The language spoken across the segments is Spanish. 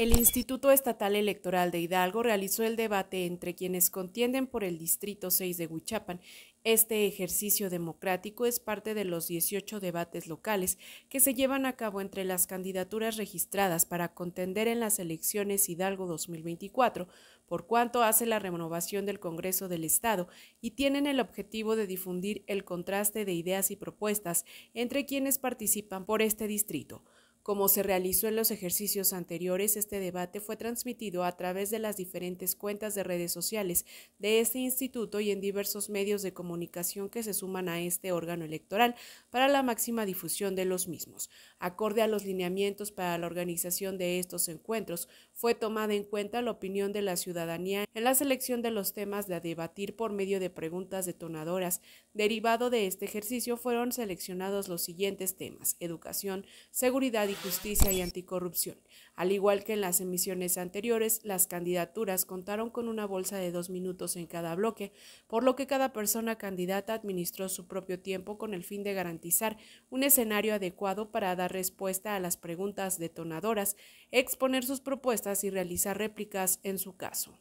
El Instituto Estatal Electoral de Hidalgo realizó el debate entre quienes contienden por el Distrito 6 de Huichapan. Este ejercicio democrático es parte de los 18 debates locales que se llevan a cabo entre las candidaturas registradas para contender en las elecciones Hidalgo 2024, por cuanto hace la renovación del Congreso del Estado y tienen el objetivo de difundir el contraste de ideas y propuestas entre quienes participan por este distrito. Como se realizó en los ejercicios anteriores, este debate fue transmitido a través de las diferentes cuentas de redes sociales de este instituto y en diversos medios de comunicación que se suman a este órgano electoral para la máxima difusión de los mismos. Acorde a los lineamientos para la organización de estos encuentros, fue tomada en cuenta la opinión de la ciudadanía en la selección de los temas a debatir por medio de preguntas detonadoras. Derivado de este ejercicio fueron seleccionados los siguientes temas, educación, seguridad Justicia y Anticorrupción. Al igual que en las emisiones anteriores, las candidaturas contaron con una bolsa de dos minutos en cada bloque, por lo que cada persona candidata administró su propio tiempo con el fin de garantizar un escenario adecuado para dar respuesta a las preguntas detonadoras, exponer sus propuestas y realizar réplicas en su caso.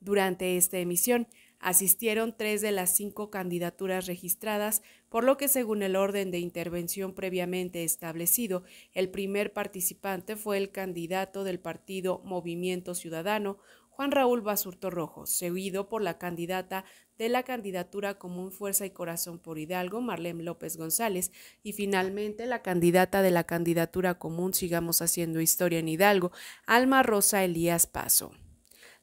Durante esta emisión, asistieron tres de las cinco candidaturas registradas, por lo que según el orden de intervención previamente establecido, el primer participante fue el candidato del partido Movimiento Ciudadano, Juan Raúl Basurto Rojo, seguido por la candidata de la candidatura Común Fuerza y Corazón por Hidalgo, Marlene López González, y finalmente la candidata de la candidatura Común Sigamos Haciendo Historia en Hidalgo, Alma Rosa Elías Paso.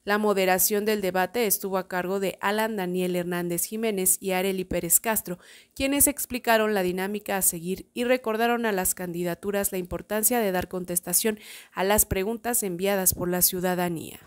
La moderación del debate estuvo a cargo de Alan Daniel Hernández Jiménez y Areli Pérez Castro, quienes explicaron la dinámica a seguir y recordaron a las candidaturas la importancia de dar contestación a las preguntas enviadas por la ciudadanía.